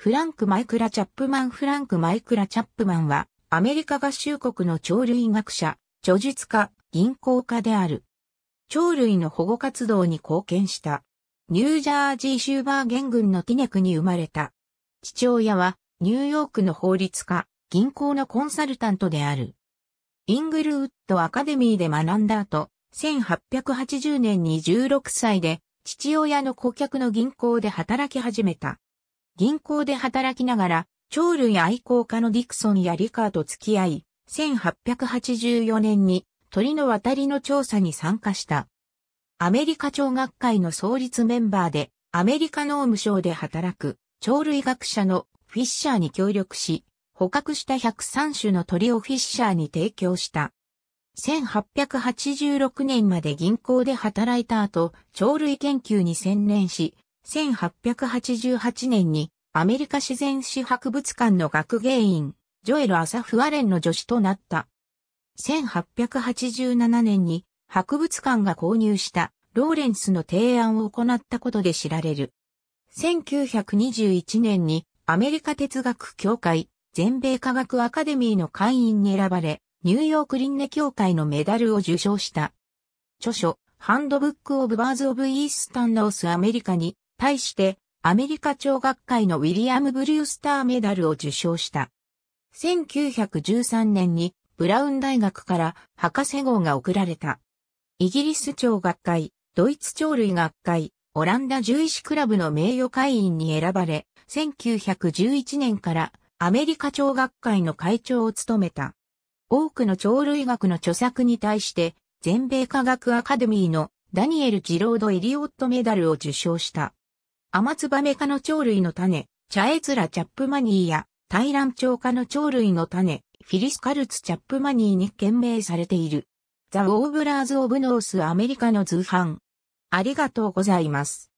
フランク・マイクラ・チャップマンフランク・マイクラ・チャップマンは、アメリカ合衆国の鳥類学者、著述家、銀行家である。鳥類の保護活動に貢献した。ニュージャージーシューバーゲン郡のティネクに生まれた。父親は、ニューヨークの法律家、銀行のコンサルタントである。イングルウッドアカデミーで学んだ後、1880年に16歳で、父親の顧客の銀行で働き始めた。銀行で働きながら、鳥類愛好家のディクソンやリカーと付き合い、1884年に鳥の渡りの調査に参加した。アメリカ鳥学会の創立メンバーで、アメリカ農務省で働く鳥類学者のフィッシャーに協力し、捕獲した103種の鳥をフィッシャーに提供した。1886年まで銀行で働いた後、鳥類研究に専念し、1888年にアメリカ自然史博物館の学芸員、ジョエル・アサフ・アレンの助手となった。1887年に博物館が購入したローレンスの提案を行ったことで知られる。1921年にアメリカ哲学協会全米科学アカデミーの会員に選ばれ、ニューヨークンネ協会のメダルを受賞した。著書、ハンドブック・オブ・バーズ・オブ・イースタン・ノース・アメリカに対してアメリカ超学会のウィリアム・ブリュースターメダルを受賞した。1913年にブラウン大学から博士号が贈られた。イギリス超学会、ドイツ鳥類学会、オランダ獣医師クラブの名誉会員に選ばれ、1911年からアメリカ鳥学会の会長を務めた。多くの鳥類学の著作に対して、全米科学アカデミーのダニエル・ジロード・エリオットメダルを受賞した。アマツバメ科の鳥類の種、チャエツラチャップマニーや、タイラン鳥科の鳥類の種、フィリスカルツチャップマニーに懸名されている。ザ・ウォーブラーズ・オブ・ノース・アメリカの図版。ありがとうございます。